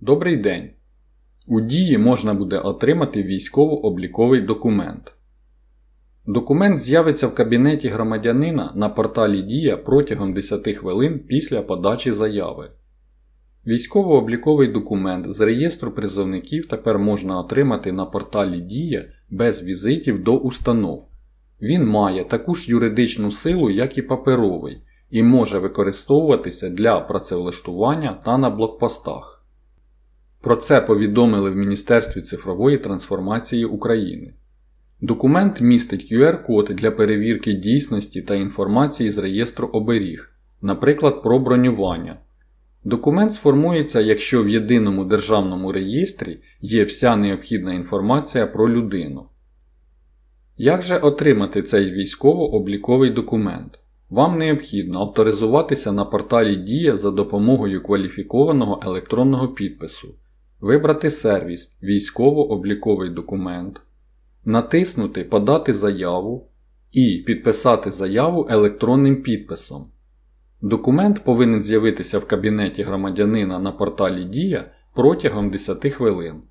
Добрий день! У Дії можна буде отримати військово-обліковий документ. Документ з'явиться в кабінеті громадянина на порталі Дія протягом 10 хвилин після подачі заяви. Військово-обліковий документ з реєстру призовників тепер можна отримати на порталі Дія без візитів до установ. Він має таку ж юридичну силу, як і паперовий, і може використовуватися для працевлаштування та на блокпостах. Про це повідомили в Міністерстві цифрової трансформації України. Документ містить QR-код для перевірки дійсності та інформації з реєстру оберіг, наприклад, про бронювання. Документ сформується, якщо в єдиному державному реєстрі є вся необхідна інформація про людину. Як же отримати цей військово-обліковий документ? Вам необхідно авторизуватися на порталі Дія за допомогою кваліфікованого електронного підпису вибрати сервіс Військово-обліковий документ, натиснути Подати заяву і підписати заяву електронним підписом. Документ повинен з'явитися в кабінеті громадянина на порталі Дія протягом 10 хвилин.